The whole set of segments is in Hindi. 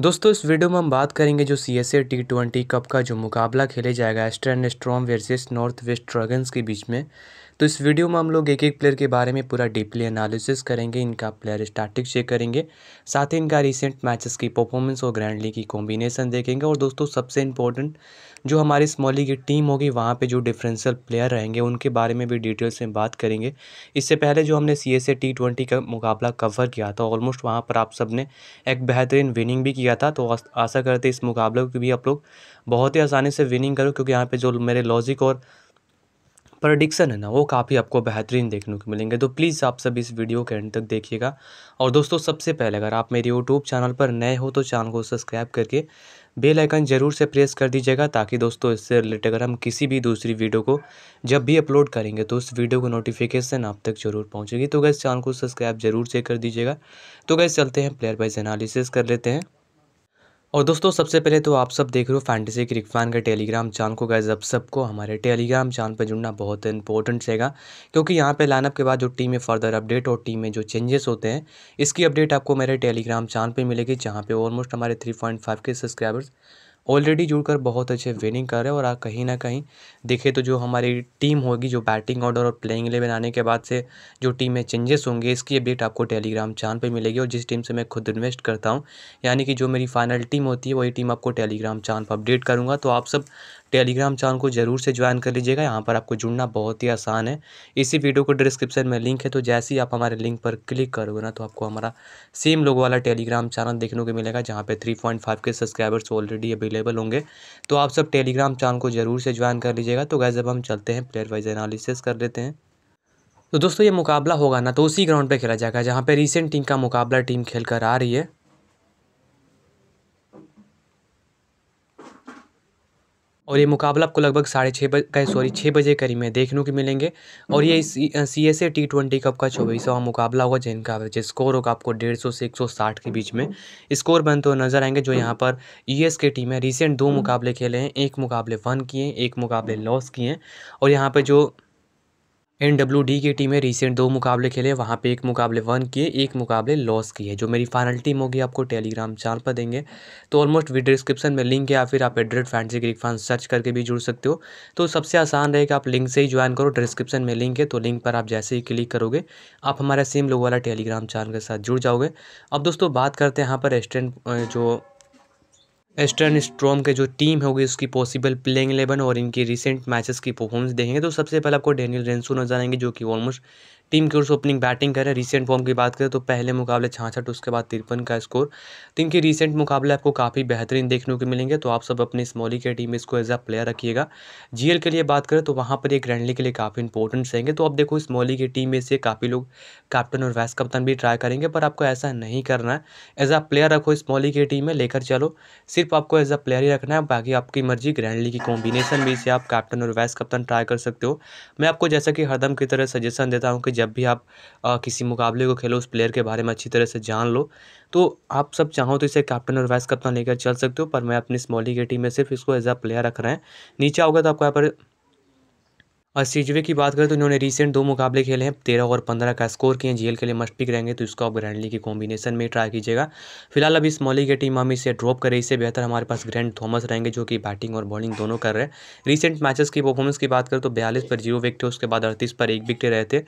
दोस्तों इस वीडियो में हम बात करेंगे जो C S A T twenty cup का जो मुकाबला खेले जाएगा Eastern Storm versus North West Dragons के बीच में तो इस वीडियो में हम लोग एक एक प्लेयर के बारे में पूरा डीपली एनालिसिस करेंगे इनका प्लेयर स्टैटिक्स चेक करेंगे साथ ही इनका रिसेंट मैचेस की परफॉर्मेंस और ग्रैंड लीग की कॉम्बिनेशन देखेंगे और दोस्तों सबसे इंपॉर्टेंट जो हमारी स्मॉली की टीम होगी वहाँ पर जो डिफरेंशियल प्लेयर रहेंगे उनके बारे में भी डिटेल्स में बात करेंगे इससे पहले जो हमने C S A T twenty का मुकाबला कवर किया था ऑलमोस्ट वहाँ पर आप सब ने एक बेहतरीन विनिंग भी किया था तो आशा करते इस मुकाबले को भी आप लोग बहुत ही आसानी से विनिंग करो क्योंकि यहाँ पर जो मेरे लॉजिक और प्रडिक्सन है ना वो काफ़ी आपको बेहतरीन देखने को मिलेंगे तो प्लीज़ आप सब इस वीडियो के एंड तक देखिएगा और दोस्तों सबसे पहले अगर आप मेरे यूट्यूब चैनल पर नए हो तो चैनल को सब्सक्राइब करके बेल आइकन ज़रूर से प्रेस कर दीजिएगा ताकि दोस्तों इससे रिलेटेड अगर हम किसी भी दूसरी वीडियो को जब भी अपलोड करेंगे तो उस वीडियो को नोटिफिकेशन आप तक जरूर पहुँचेगी तो गैस चैनल को सब्सक्राइब जरूर से कर दीजिएगा तो गैस चलते हैं प्लेयर वाइज एनालिसिस कर लेते हैं और दोस्तों सबसे पहले तो आप सब देख रहे हो फैंटेसी क्रिक फैन का टेलीग्राम चैनल को गैज़ अब सबको हमारे टेलीग्राम चैनल पर जुड़ना बहुत इंपॉर्टेंट रहेगा क्योंकि यहाँ पे लाइनअप के बाद जो टीम में फर्दर अपडेट और टीम में जो चेंजेस होते हैं इसकी अपडेट आपको मेरे टेलीग्राम चैनल पर मिलेगी जहाँ पर ऑलमोस्ट हमारे थ्री के सब्सक्राइबर्स ऑलरेडी जुड़कर बहुत अच्छे विनिंग कर रहे हैं और आप कहीं ना कहीं देखें तो जो हमारी टीम होगी जो बैटिंग ऑर्डर और प्लेइंग इलेवन आने के बाद से जो टीम में चेंजेस होंगे इसकी अपडेट आपको टेलीग्राम चैनल पर मिलेगी और जिस टीम से मैं खुद इन्वेस्ट करता हूँ यानी कि जो मेरी फाइनल टीम होती है वही टीम आपको टेलीग्राम चैनल पर अपडेट करूँगा तो आप सब टेलीग्राम चैनल को ज़रूर से ज्वाइन कर लीजिएगा यहाँ पर आपको जुड़ना बहुत ही आसान है इसी वीडियो को डिस्क्रिप्शन में लिंक है तो जैसे ही आप हमारे लिंक पर क्लिक करोगे ना तो आपको हमारा सेम लोगो वाला टेलीग्राम चैनल देखने को मिलेगा जहाँ पर थ्री पॉइंट फाइव के सब्सक्राइबर्स ऑलरेडी अवेलेबल होंगे तो आप सब टेलीग्राम चैनल को ज़रूर से ज्वाइन कर लीजिएगा तो गैस अब हम चलते हैं प्लेयर वाइज एनालिसिस कर लेते हैं तो दोस्तों ये मुकाबला होगा ना तो उसी ग्राउंड पे खेला जाएगा जहाँ पे रिसेंट टीम का मुकाबला टीम खेल कर आ रही है और ये मुकाबला आपको लगभग साढ़े छः बजे सॉरी छः बजे करीब में देखने को मिलेंगे और ये C S A T twenty cup का चौबीसवा मुकाबला होगा जिनका वजह स्कोर होगा आपको डेढ़ सौ से एक सौ साठ के बीच में स्कोर बनते हुए नजर आएंगे जो यहाँ पर यू एस के टीम है रिसेंट दो मुकाबले खेले हैं एक मुकाबले वन किए एक मुकाबले लॉस किए हैं और यहाँ पर जो एन डब्ल्यू डी की टीमें रिसेंट दो मुकाबले खेले वहाँ पे एक मुकाबले वन किए एक मुकाबले लॉस किए जो मेरी फाइनल टीम होगी आपको टेलीग्राम चैनल पर देंगे तो ऑलमोस्ट वीडियो डिस्क्रिप्शन में लिंक है या फिर आप एड्रेड फैंसी ग्रीक फैंस सर्च करके भी जुड़ सकते हो तो सबसे आसान रहेगा आप लिंक से ही ज्वाइन करो डिस्क्रिप्शन में लिंक है तो लिंक पर आप जैसे ही क्लिक करोगे आप हमारा सेम लोग वाला टेलीग्राम चैनल के साथ जुड़ जाओगे अब दोस्तों बात करते हैं यहाँ पर रेस्टोरेंट जो एस्टर्न स्ट्रोम के जो टीम होगी उसकी पॉसिबल प्लेइंग इलेवन और इनकी रिसेंट मैचेस की परफॉर्मेंस देंगे तो सबसे पहले आपको डेनियल रेंसो नजर आएंगे जो कि ऑलमोस्ट टीम की ओर से ओपनिंग बैटिंग कर रहे हैं रिसेंट फॉर्म की बात करें तो पहले मुकाबले छाछठ उसके बाद तिरपन का स्कोर तो इनके रिसेंट मुकाबले आपको काफ़ी बेहतरीन देखने को मिलेंगे तो आप सब अपने स्मॉली के टीम में इसको एज अ प्लेयर रखिएगा जी के लिए बात करें तो वहाँ पर ये ग्रैंडली के लिए काफ़ी इंपॉर्टेंट रहेंगे तो आप देखो स्मॉली की टीम में से काफ़ी लोग कैप्टन और वैस कप्तान भी ट्राई करेंगे पर आपको ऐसा नहीं करना है एज अ प्लेयर रखो स्मॉली की टीम में लेकर चलो सिर्फ सिर्फ आपको एज अ प्लेयर ही रखना है बाकी आपकी मर्जी ग्रैंड लीग की कॉम्बिनेशन भी इसे आप कैप्टन और वाइस कप्तान ट्राई कर सकते हो मैं आपको जैसा कि हरदम की तरह सजेशन देता हूँ कि जब भी आप आ, किसी मुकाबले को खेलो उस प्लेयर के बारे में अच्छी तरह से जान लो तो आप सब चाहो तो इसे कैप्टन और वाइस कप्तान लेकर चल सकते हो पर मैं अपनी स्मॉली की टीम में सिर्फ इसको एज अ प्लेयर रख रहे हैं नीचे आओगे तो आपको यहाँ पर और सीजवे की बात करें तो इन्होंने रिसेंट दो मुकाबले खेले हैं तेरह और पंद्रह का स्कोर किए हैं जीएल के लिए मस्ट पिक रहेंगे तो इसको आप ग्रैंडली के कॉम्बिनेशन में ट्राई कीजिएगा फिलहाल अभी स्मॉली की टीम हम इसे ड्रॉप करें इससे बेहतर हमारे पास ग्रैंड थॉमस रहेंगे जो कि बैटिंग और बॉलिंग दोनों कर रहे हैं रिसेंट मैचेस की परफॉर्मेंस की बात करें तो बयालीस पर जीरो विकेट उसके बाद अड़तीस पर एक विकेट रहे थे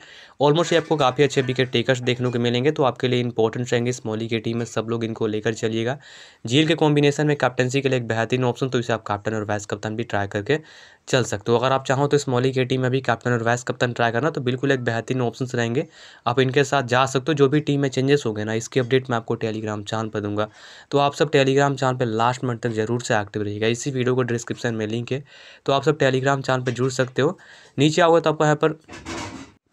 ऑलमोस्ट आपको काफ़ी अच्छे विकेट टेकर्स देखने को मिलेंगे तो आपके लिए इंपॉर्टेंट रहेंगे स्मॉली की टीम में सब लोग इनको लेकर चलिएगा जीएल के कॉम्बिनेशन में कैप्टनसी के लिए एक बेहतरीन ऑप्शन तो इसे आप कैप्टन और वाइस कप्तान भी ट्राई करके चल सकते हो अगर आप चाहो तो इस मौली के टीम में भी कैप्टन और वाइस कप्तान ट्राई करना तो बिल्कुल एक बेहतरीन ऑप्शन रहेंगे आप इनके साथ जा सकते हो जो भी टीम में चेंजेस हो गए ना इसकी अपडेट मैं आपको टेलीग्राम चैनल पर दूंगा तो आप सब टेलीग्राम चैनल पर लास्ट मंथ तक जरूर से एक्टिव रहेगा इसी वीडियो को डिस्क्रिप्शन में लिंक है तो आप सब टेलीग्राम चैनल पर जुड़ सकते हो नीचे आओगे तो आपको यहाँ पर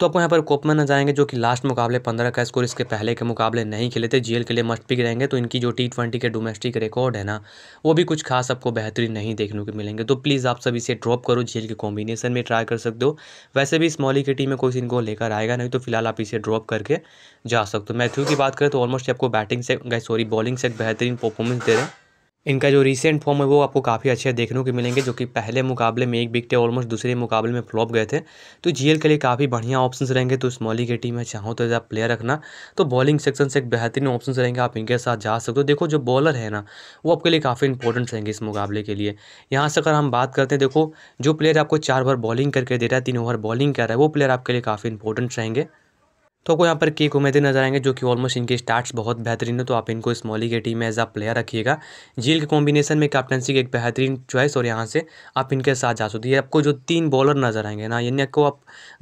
तो आपको यहाँ पर कोपमैन नजर आएंगे जो कि लास्ट मुकाबले पंद्रह का स्कोर इसके पहले के मुकाबले नहीं खेले थे जीएल के लिए मस्ट पिक रहेंगे तो इनकी जो टी ट्वेंटी के डोमेस्टिक रिकॉर्ड है ना वो भी कुछ खास आपको बेहतरीन नहीं देखने को मिलेंगे तो प्लीज़ आप सब इसे ड्रॉप करो जीएल के कॉम्बिनेशन में ट्राई कर सकते हो वैसे भी इस मॉली की टीम में कोई इनको लेकर आएगा नहीं तो फिलहाल आप इसे ड्रॉप करके जा सकते हो मैथ्यू की बात करें तो ऑलमोस्ट आपको बैटिंग से सॉरी बॉलिंग से बेहतरीन परफॉर्मेंस दे रहे हैं इनका जो रिसेंट फॉर्म है वो आपको काफ़ी अच्छे देखने को मिलेंगे जो कि पहले मुकाबले में एक बिकटे ऑलमोस्ट दूसरे मुकाबले में फ्लॉप गए थे तो जीएल के लिए काफ़ी बढ़िया ऑप्शंस रहेंगे तो स्मॉली की टीम में चाहो तो आप प्लेयर रखना तो बॉलिंग सेक्शन से एक बेहतरीन ऑप्शन रहेंगे आप इनके साथ जा सकते हो देखो जो बॉलर है ना वो आपके लिए काफ़ी इंपॉर्टेंट रहेंगे इस मुकाबले के लिए यहाँ से अगर हम बात करते हैं देखो जो प्लेयर आपको चार बार बॉलिंग करके दे रहा है तीन ओवर बॉलिंग कर रहा है वो प्लेयर आपके लिए काफ़ी इंपॉर्टेंट रहेंगे तो आपको यहाँ पर के उमेदे नजर आएंगे जो कि ऑलमोस्ट इनके स्टार्ट्स बहुत बेहतरीन है तो आप इनको स्मॉली के टीम में एज आ प्लेयर रखिएगा जील के कॉम्बिनेशन में कैप्टनसी की एक बेहतरीन चॉइस और यहाँ से आप इनके साथ जा सकते हैं आपको जो तीन बॉलर नजर आएंगे ना यानी आपको आप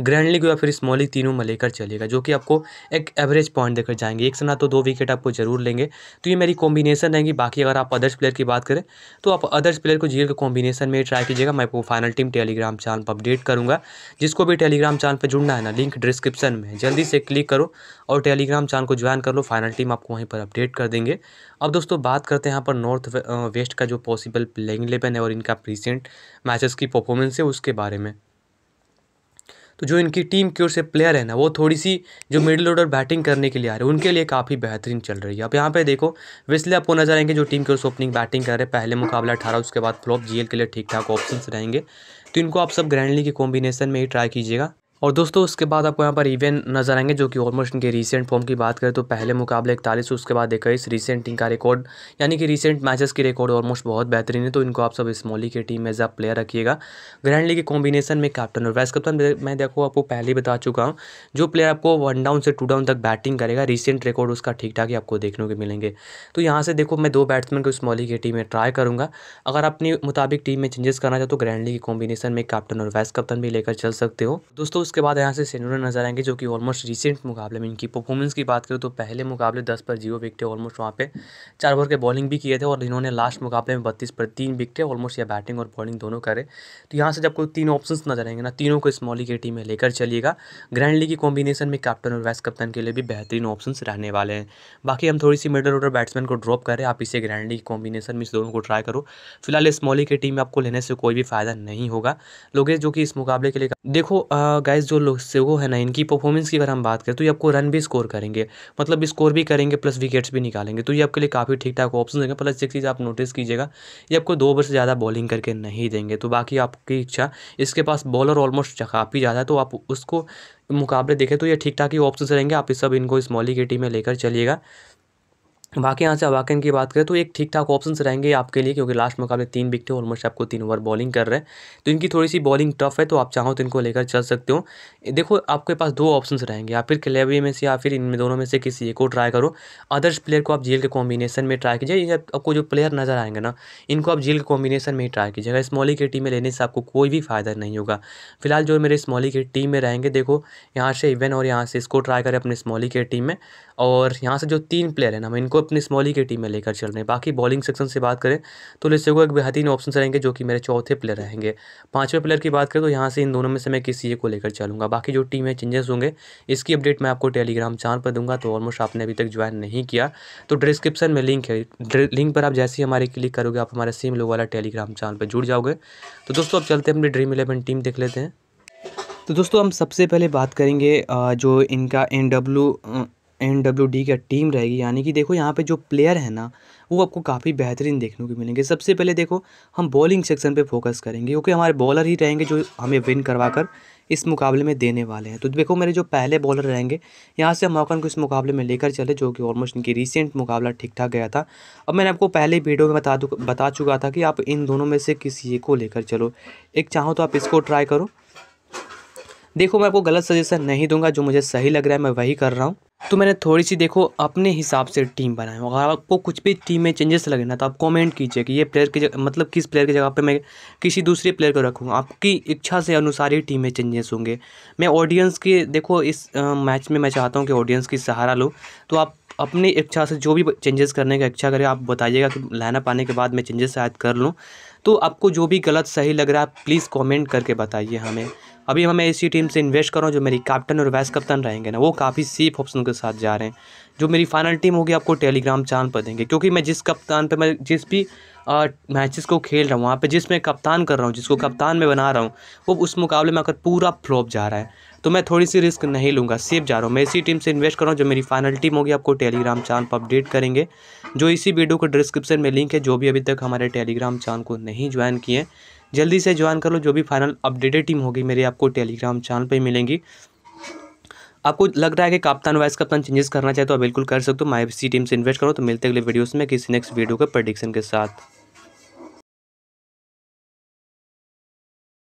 ग्रैंड लीग या फिर स्मॉली तीनों में लेकर चलेगा जो कि आपको एक एवरेज पॉइंट देकर जाएंगे एक से ना तो दो विकेट आपको जरूर लेंगे तो ये मेरी कॉम्बिनेशन रहेंगी बाकी अगर आप अदर्स प्लेयर की बात करें तो आप अदर्स प्लेयर को झील के कॉम्बिनेशन में ट्राई कीजिएगा मैं आपको फाइनल टीम टेलीग्राम चैनल पर अपडेट करूँगा जिसको भी टेलीग्राम चैनल पर जुड़ना है ना लिंक डिस्क्रिप्शन में जल्दी से क्लिक करो और टेलीग्राम चैनल को ज्वाइन कर लो फाइनल टीम आपको वहीं पर अपडेट कर देंगे अब दोस्तों बात करते हैं यहाँ पर नॉर्थ वेस्ट का जो पॉसिबल प्लेइंग इलेवन है और इनका रिसेंट मैचेस की परफॉर्मेंस है उसके बारे में तो जो इनकी टीम की ओर से प्लेयर है ना वो थोड़ी सी जो मिडिल ऑर्डर बैटिंग करने के लिए आ रहे हैं उनके लिए काफ़ी बेहतरीन चल रही है अब यहाँ पे देखो विस्ले आपको नजर आएंगे जो टीम की ओर से ओपनिंग बैटिंग कर रहे हैं पहले मुकाबला अठारह उसके बाद फ्लॉप जीएल के लिए ठीक ठाक ऑप्शन रहेंगे तो इनको आप सब ग्रैंडली के कॉम्बिनेशन में ही ट्राई कीजिएगा और दोस्तों उसके बाद आपको यहाँ पर इवेंट नज़र आएंगे जो कि ऑलमोस्ट इनके रीसेंट फॉर्म की बात करें तो पहले मुकाबले इकतालीस उसके बाद इक्कीस रीसेंट इनका रिकॉर्ड यानी कि रीसेंट मैचेस की रिकॉर्ड ऑलमोस्ट बहुत बेहतरीन है तो इनको आप सब स्मॉली के टीम में एज प्लेयर रखिएगा ग्रैंड लीग के कॉम्बिनेशन में कैप्टन और वाइस कप्तान मैं देखो आपको पहले ही बता चुका हूँ जो प्लेयर आपको वन डाउन से टू डाउन तक बैटिंग करेगा रिसेंट रिकॉर्ड उसका ठीक ठाक ही आपको देखने को मिलेंगे तो यहाँ से देखो मैं दो बैट्समैन को स्मॉली की टीम में ट्राई करूँगा अगर अपने मुताबिक टीम में चेंजेस करना चाहते तो ग्रैंड लीग के कॉम्बिनेशन में कैप्टन और वाइस कप्तान भी लेकर चल सकते हो दोस्तों उसके बाद यहाँ से सेनोरा नजर आएंगे जो कि ऑलमोस्ट रिसेंट मुकाबले में इनकी परफॉर्मेंस की बात करें तो पहले मुकाबले दस पर जीरो विकटे ऑलमोस्ट वहाँ पे चार ओवर के बॉलिंग भी किए थे और इन्होंने लास्ट मुकाबले में बत्तीस पर तीन विकटे ऑलमोस्ट या बैटिंग और बॉलिंग दोनों करे तो यहाँ से जब कोई तीन ऑप्शन नजर आएंगे ना तीनों को स्मॉली लीग की टीम में लेकर चलिएगा ग्रैंड लीग की कॉम्बिनेशन में कैप्टन और वाइस कप्तान के लिए भी बेहतरीन ऑप्शन रहने वाले हैं बाकी हम थोड़ी सी मिडल ऑर्डर बैट्समैन को ड्रॉप करें आप इसे ग्रैंड लीग कॉम्बिनेशन में इस दोनों को ट्राई करो फिलहाल स्मॉली लीग की टीम में आपको लेने से कोई भी फायदा नहीं होगा लोगे जो कि इस मुकाबले के लिए देखो गाइज गाइज जो लोग से वो है ना इनकी परफॉर्मेंस की अगर हम बात करें तो ये आपको रन भी स्कोर करेंगे मतलब स्कोर भी करेंगे प्लस विकेट्स भी निकालेंगे तो ये आपके लिए काफ़ी ठीक ठाक ऑप्शन देंगे प्लस एक चीज़ आप नोटिस कीजिएगा ये आपको दो ओवर से ज़्यादा बॉलिंग करके नहीं देंगे तो बाकी आपकी इच्छा इसके पास बॉलर ऑलमोस्ट काफ़ी ज़्यादा है तो आप उसको मुकाबले देखें तो ये ठीक ठाक ही ऑप्शन रहेंगे आप इस सब इनको स्मॉली की टीम में लेकर चलिएगा बाकी यहाँ से अबाकिन की बात करें तो एक ठीक ठाक ऑप्शन रहेंगे आपके लिए क्योंकि लास्ट मुकाबले तीन विकेट थे ऑलमोस्ट आपको तीन ओवर बॉलिंग कर रहे हैं तो इनकी थोड़ी सी बॉलिंग टफ है तो आप चाहो तो इनको लेकर चल सकते हो देखो आपके पास दो ऑप्शन रहेंगे या फिर क्लेवी में से या फिर इनमें दोनों में से किसी एक को ट्राई करो अदर्स प्लेयर को आप जेल के कॉम्बिनेशन में ट्राई कीजिए आपको जो प्लेयर नजर आएंगे ना इनको आप जेल के कॉम्बिनेशन में ही ट्राई कीजिएगा स्मॉली की टीम में लेने से आपको कोई भी फ़ायदा नहीं होगा फिलहाल जो मेरे स्मॉली की टीम में रहेंगे देखो यहाँ से इवेंट और यहाँ से इसको ट्राई करें अपने स्मॉली की टीम में और यहाँ से जो तीन प्लेयर हैं ना हम इनको अपने स्मॉली की टीम में लेकर चल रहे हैं बाकी बॉलिंग सेक्शन से बात करें तो लिस्टेगो एक बेहतरीन ऑप्शन रहेंगे जो कि मेरे चौथे प्लेयर रहेंगे पाँचवें प्लेयर की बात करें तो यहाँ से इन दोनों में से मैं किसी को लेकर चलूँगा बाकी जो टीम है चेंजेस होंगे इसकी अपडेट मैं आपको टेलीग्राम चैनल पर दूंगा तो ऑलमोस्ट आपने अभी तक ज्वाइन नहीं किया तो डिस्क्रिप्शन में लिंक है लिंक पर आप जैसे ही हमारे क्लिक करोगे आप हमारे सेम लोग वाला टेलीग्राम चैनल पर जुड़ जाओगे तो दोस्तों अब चलते हैं अपनी ड्रीम इलेवन टीम देख लेते हैं तो दोस्तों हम सबसे पहले बात करेंगे जो इनका N W N W D का टीम रहेगी यानी कि देखो यहाँ पे जो प्लेयर है ना वो आपको काफ़ी बेहतरीन देखने को मिलेंगे सबसे पहले देखो हम बॉलिंग सेक्शन पे फोकस करेंगे क्योंकि हमारे बॉलर ही रहेंगे जो हमें विन करवा कर इस मुकाबले में देने वाले हैं तो देखो मेरे जो पहले बॉलर रहेंगे यहाँ से हम मौका को इस मुकाबले में लेकर चले जो कि ऑलमोस्ट इनकी रिसेंट मुकाबला ठीक ठाक गया था अब मैंने आपको पहले वीडियो में बता बता चुका था कि आप इन दोनों में से किसी को लेकर चलो एक चाहो तो आप इसको ट्राई करो देखो मैं आपको गलत सजेशन नहीं दूंगा जो मुझे सही लग रहा है मैं वही कर रहा हूँ तो मैंने थोड़ी सी देखो अपने हिसाब से टीम बनाई अगर आपको कुछ भी टीम में चेंजेस लगे ना तो आप कमेंट कीजिए कि ये प्लेयर की जगह मतलब किस प्लेयर की जगह पे मैं किसी दूसरे प्लेयर को रखूँगा आपकी इच्छा से अनुसार ही टीम में चेंजेस होंगे मैं ऑडियंस के देखो इस आ, मैच में मैं चाहता हूँ कि ऑडियंस की सहारा लो तो आप अपनी इच्छा से जो भी चेंजेस करने का इच्छा करें आप बताइएगा कि लाइनअप आने के बाद मैं चेंजेस शायद कर लूँ तो आपको जो भी गलत सही लग रहा है प्लीज़ कमेंट करके बताइए हमें अभी हमें इसी टीम से इन्वेस्ट करो जो मेरी कैप्टन और वाइस कप्तान रहेंगे ना वो काफ़ी सेफ ऑप्शन के साथ जा रहे हैं जो मेरी फाइनल टीम होगी आपको टेलीग्राम चांद पर देंगे क्योंकि मैं जिस कप्तान पर मैं जिस भी मैचेस को खेल रहा हूँ वहाँ पे जिस मैं कप्तान कर रहा हूँ जिसको कप्तान में बना रहा हूँ वो उस मुकाबले में अगर पूरा फ्लॉप जा रहा है तो मैं थोड़ी सी रिस्क नहीं लूँगा सेफ जा रहा हूँ मैं इसी टीम से इन्वेस्ट कर रहा हूँ जो मेरी फाइनल टीम होगी आपको टेलीग्राम चांद पर अपडेट करेंगे जो इसी वीडियो को डिस्क्रिप्शन में लिंक है जो भी अभी तक हमारे टेलीग्राम चांद को नहीं ज्वाइन किए जल्दी से ज्वाइन कर लो जो भी फाइनल अपडेटेड टीम होगी मेरी आपको टेलीग्राम चैनल पर मिलेंगी आपको लग रहा है कि कप्तान वाइस कप्तान चेंजेस करना चाहे तो आप बिल्कुल कर सकते हो माई सी टीम से इन्वेस्ट करो तो मिलते अगले वीडियोस में किसी नेक्स्ट वीडियो के प्रडिक्शन के साथ